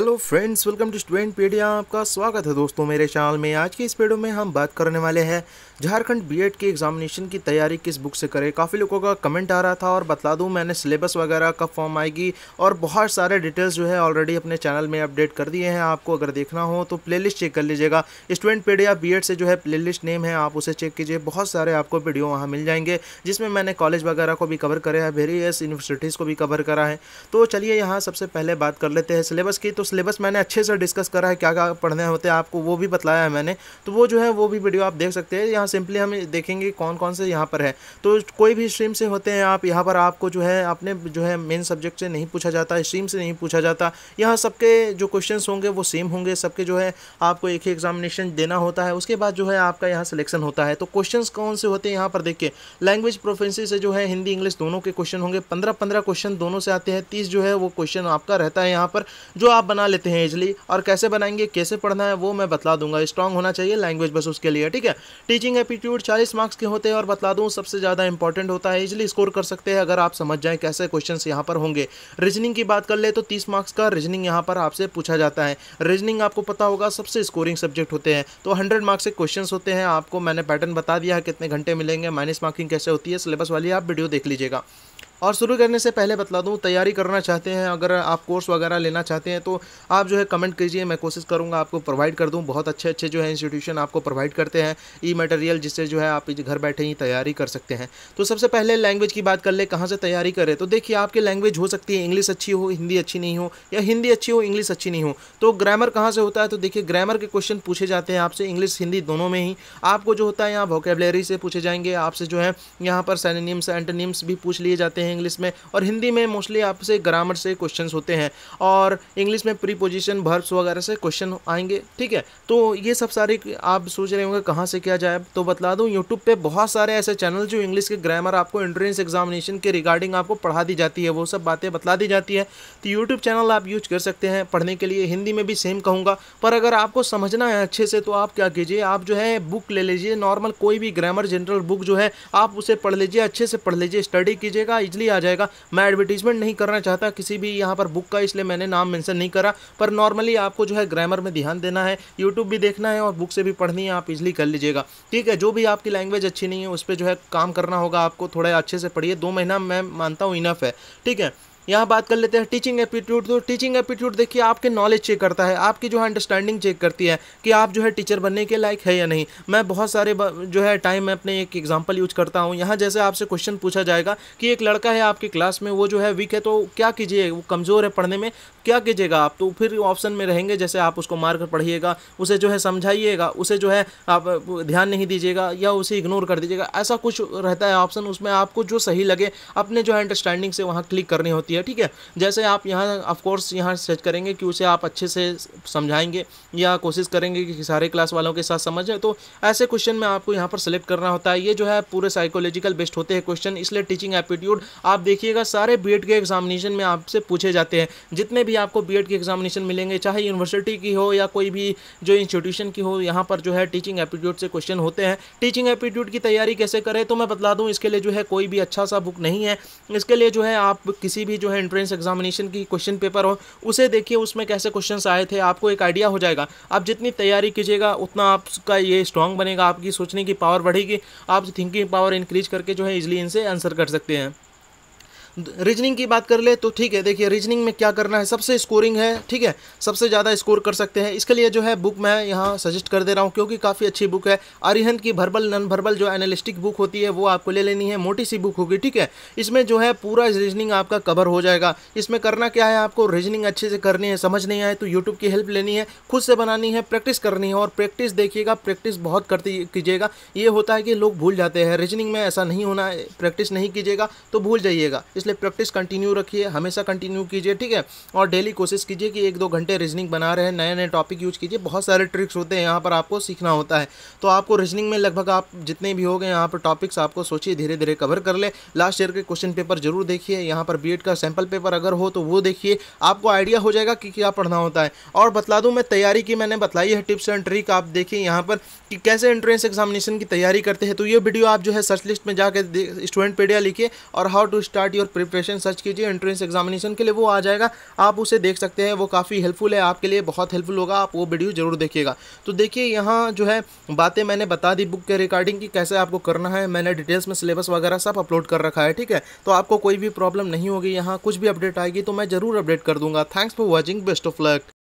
hello friends welcome to student pedia आपका स्वागत है दोस्तों मेरे चैनल में आज की इस वीडियो में हम बात करने वाले हैं झारखंड बीएड के एग्जामिनेशन की तैयारी किस बुक से करें काफ़ी लोगों का कमेंट आ रहा था और बता दूं मैंने सिलेबस वगैरह कब फॉर्म आएगी और बहुत सारे डिटेल्स जो है ऑलरेडी अपने चैनल में अपडेट कर दिए हैं आपको अगर देखना हो तो प्ले चेक कर लीजिएगा स्टूडेंट पीडिया बी से जो है प्ले नेम है आप उसे चेक कीजिए बहुत सारे आपको वीडियो वहाँ मिल जाएंगे जिसमें मैंने कॉलेज वगैरह को भी कवर करे है वेरियस यूनिवर्सिटीज़ को भी कवर करा है तो चलिए यहाँ सबसे पहले बात कर लेते हैं सिलेबस की तो सिलेबस मैंने अच्छे से डिस्कस करा है क्या क्या पढ़ने होते हैं आपको वो भी बताया है मैंने तो वो जो है वो भी वीडियो आप देख सकते हैं यहाँ सिंपली हम देखेंगे कौन कौन से यहाँ पर है तो कोई भी स्ट्रीम से होते हैं आप यहाँ पर आपको जो है अपने जो है मेन सब्जेक्ट से नहीं पूछा जाता स्ट्रीम से नहीं पूछा जाता यहाँ सबके जो क्वेश्चन होंगे वो सेम होंगे सबके जो है आपको एक ही एग्जामिनेशन देना होता है उसके बाद जो है आपका यहाँ सिलेक्शन होता है तो क्वेश्चन कौन से होते हैं यहाँ पर देखिए लैंग्वेज प्रोफेंसी से जो है हिंदी इंग्लिश दोनों के क्वेश्चन होंगे पंद्रह पंद्रह क्वेश्चन दोनों से आते हैं तीस जो है वो क्वेश्चन आपका रहता है यहाँ पर जो आप बना लेते हैं इजली और कैसे बनाएंगे कैसे पढ़ना है वो मैं बता दूंगा स्ट्रॉन्ग होना चाहिए लैंग्वेज बस उसके लिए ठीक है टीचिंग एप्टीट्यूड चालीस मार्क्स के होते हैं और बता दूँ सबसे ज़्यादा इंपॉर्टेंट होता है इजली स्कोर कर सकते हैं अगर आप समझ जाएँ कैसे क्वेश्चन यहाँ पर होंगे रीजनिंग की बात कर ले तो तीस मार्क्स का रीजनिंग यहाँ पर आपसे पूछा जाता है रीजनिंग आपको पता होगा सबसे स्कोरिंग सब्जेक्ट होते हैं तो हंड्रेड मार्क्स के क्वेश्चन होते हैं आपको मैंने पैटर्न बता दिया है कितने घंटे मिलेंगे माइनस मार्किंग कैसे होती है सिलेबस वाली आप वीडियो देख लीजिएगा और शुरू करने से पहले बता दूँ तैयारी करना चाहते हैं अगर आप कोर्स वगैरह लेना चाहते हैं तो आप जो है कमेंट कीजिए मैं कोशिश करूँगा आपको प्रोवाइड कर दूँ बहुत अच्छे अच्छे जो है इंस्टीट्यूशन आपको प्रोवाइड करते हैं ई मटेरियल जिससे जो है आप घर बैठे ही तैयारी कर सकते हैं तो सबसे पहले लैंग्वेज की बात कर ले कहाँ से तैयारी करें तो देखिए आपकी लैंग्वेज हो सकती है इंग्लिश अच्छी हो हिंदी अच्छी नहीं हो या हिंदी अच्छी हो इंग्लिश अच्छी नहीं हो तो ग्रामर कहाँ से होता है तो देखिए ग्रामर के क्वेश्चन पूछे जाते हैं आपसे इंग्लिश हिंदी दोनों में ही आपको जो होता है यहाँ वोकेबलरी से पूछे जाएंगे आपसे जो है यहाँ पर सैनिम्स एंटनिम्स भी पूछ लिए जाते हैं हैं इंग्लिश में और हिंदी में मोस्टली आपसे ग्रामर से क्वेश्चन होते हैं और इंग्लिश में प्रीपोजिशन भर्ब्स वगैरह से क्वेश्चन आएंगे ठीक है तो ये सब सारे आप सोच रहे होंगे कहाँ से किया जाए तो बता दूँ यूट्यूब पर बहुत सारे ऐसे चैनल जो इंग्लिश के ग्रामर आपको एंट्रेंस एग्जामिनेशन के रिगार्डिंग आपको पढ़ा दी जाती है वो सब बातें बतला दी जाती है तो यूट्यूब चैनल आप यूज कर सकते हैं पढ़ने के लिए हिंदी में भी सेम कहूँगा पर अगर आपको समझना है अच्छे से तो आप क्या कीजिए आप जो है बुक ले लीजिए नॉर्मल कोई भी ग्रामर जनरल बुक जो है आप उसे पढ़ लीजिए अच्छे से पढ़ लीजिए स्टडी कीजिएगा इसलिए आ जाएगा मैं एडवर्टीजमेंट नहीं करना चाहता किसी भी यहाँ पर बुक का इसलिए मैंने नाम मैंसन नहीं करा पर नॉर्मली आपको जो है ग्रामर में ध्यान देना है यूट्यूब भी देखना है और बुक से भी पढ़नी है आप इजली कर लीजिएगा ठीक है जो भी आपकी लैंग्वेज अच्छी नहीं है उस पर जो है काम करना होगा आपको थोड़ा अच्छे से पढ़िए दो महीना मैं मानता हूँ इनफ है ठीक है यहाँ बात कर लेते हैं टीचिंग एप्टीट्यूड तो टीचिंग एप्टीट्यूड देखिए आपके नॉलेज चेक करता है आपकी जो है अंडरस्टैंडिंग चेक करती है कि आप जो है टीचर बनने के लायक है या नहीं मैं बहुत सारे जो है टाइम में अपने एक एग्जाम्पल यूज करता हूँ यहाँ जैसे आपसे क्वेश्चन पूछा जाएगा कि एक लड़का है आपकी क्लास में वो जो है वीक है तो क्या कीजिए वो कमज़ोर है पढ़ने में क्या कीजिएगा आप तो फिर ऑप्शन में रहेंगे जैसे आप उसको मार कर पढ़िएगा उसे जो है समझाइएगा उसे जो है आप ध्यान नहीं दीजिएगा या उसे इग्नोर कर दीजिएगा ऐसा कुछ रहता है ऑप्शन उसमें आपको जो सही लगे अपने जो है अंडरस्टैंडिंग से वहाँ क्लिक करनी होती है है ठीक है जैसे आप यहाँ ऑफकोर्स यहाँ सर्च करेंगे कि उसे आप अच्छे से समझाएंगे या कोशिश करेंगे कि सारे क्लास वालों के साथ समझ जाए तो ऐसे क्वेश्चन में आपको यहाँ पर सेलेक्ट करना होता है ये जो है पूरे साइकोलॉजिकल बेस्ट होते हैं क्वेश्चन इसलिए टीचिंग एप्टीट्यूड आप देखिएगा सारे बी e के एग्जामिनेशन में आपसे पूछे जाते हैं जितने भी आपको बी e के एग्जामिनेशन मिलेंगे चाहे यूनिवर्सिटी की हो या कोई भी जो इंस्टीट्यूशन की हो यहाँ पर जो है टीचिंग एप्टीट्यूड से क्वेश्चन होते हैं टीचिंग एप्टीट्यूड की तैयारी कैसे करें तो मैं बता दूँ इसके लिए जो है कोई भी अच्छा सा बुक नहीं है इसके लिए जो है आप किसी भी जो है एंट्रेंस एग्जामिनेशन की क्वेश्चन पेपर हो उसे देखिए उसमें कैसे क्वेश्चन आए थे आपको एक आइडिया हो जाएगा आप जितनी तैयारी कीजिएगा उतना आपका ये स्ट्रॉन्ग बनेगा आपकी सोचने की पावर बढ़ेगी आप थिंकिंग पावर इंक्रीज करके जो है इजिली इनसे आंसर कर सकते हैं रीजनिंग की बात कर ले तो ठीक है देखिए रीजनिंग में क्या करना है सबसे स्कोरिंग है ठीक है सबसे ज़्यादा स्कोर कर सकते हैं इसके लिए जो है बुक मैं यहाँ सजेस्ट कर दे रहा हूँ क्योंकि काफ़ी अच्छी बुक है अरिहंत की भरबल नन भरबल जो एनालिस्टिक बुक होती है वो आपको ले लेनी है मोटी सी बुक होगी ठीक है इसमें जो है पूरा रीजनिंग आपका कवर हो जाएगा इसमें करना क्या है आपको रीजनिंग अच्छे से करनी है समझ नहीं आए तो यूट्यूब की हेल्प लेनी है खुद से बनानी है प्रैक्टिस करनी है और प्रैक्टिस देखिएगा प्रैक्टिस बहुत करती कीजिएगा ये होता है कि लोग भूल जाते हैं रीजनिंग में ऐसा नहीं होना प्रैक्टिस नहीं कीजिएगा तो भूल जाइएगा इसलिए प्रैक्टिस कंटिन्यू रखिए हमेशा कंटिन्यू कीजिए ठीक है और डेली कोशिश कीजिए कि एक दो घंटे रीजनिंग बना रहे हैं नए नए टॉपिक यूज कीजिए बहुत सारे ट्रिक्स होते हैं यहाँ पर आपको सीखना होता है तो आपको रीजनिंग में लगभग आप जितने भी हो गए यहाँ पर टॉपिक्स आपको सोचिए धीरे धीरे कवर कर ले लास्ट ईयर के क्वेश्चन पेपर जरूर देखिए यहाँ पर बी का सैम्पल पेपर अगर हो तो वो देखिए आपको आइडिया हो जाएगा कि क्या पढ़ना होता है और बतला दूँ मैं तैयारी की मैंने बताई है टिप्स एंड ट्रिक आप देखिए यहाँ पर कि कैसे एंट्रेंस एग्जामिनेशन की तैयारी करते हैं तो ये वीडियो आप जो है सर्च लिस्ट में जाकर स्टूडेंट पीडिया लिखिए और how to start your preparation search कीजिए एंट्रेंस एग्जामिनेशन के लिए वो आ जाएगा आप उसे देख सकते हैं वो काफ़ी हेल्पफुल है आपके लिए बहुत हेल्पफुल होगा आप वो वीडियो ज़रूर देखिएगा तो देखिए यहाँ जो है बातें मैंने बता दी बुक के रिगार्डिंग की कैसे आपको करना है मैंने डिटेल्स में सिलेबस वगैरह सब अपलोड कर रखा है ठीक है तो आपको कोई भी प्रॉब्लम नहीं होगी यहाँ कुछ भी अपडेट आएगी तो मैं ज़रूर अपडेट कर दूंगा thanks for watching best of luck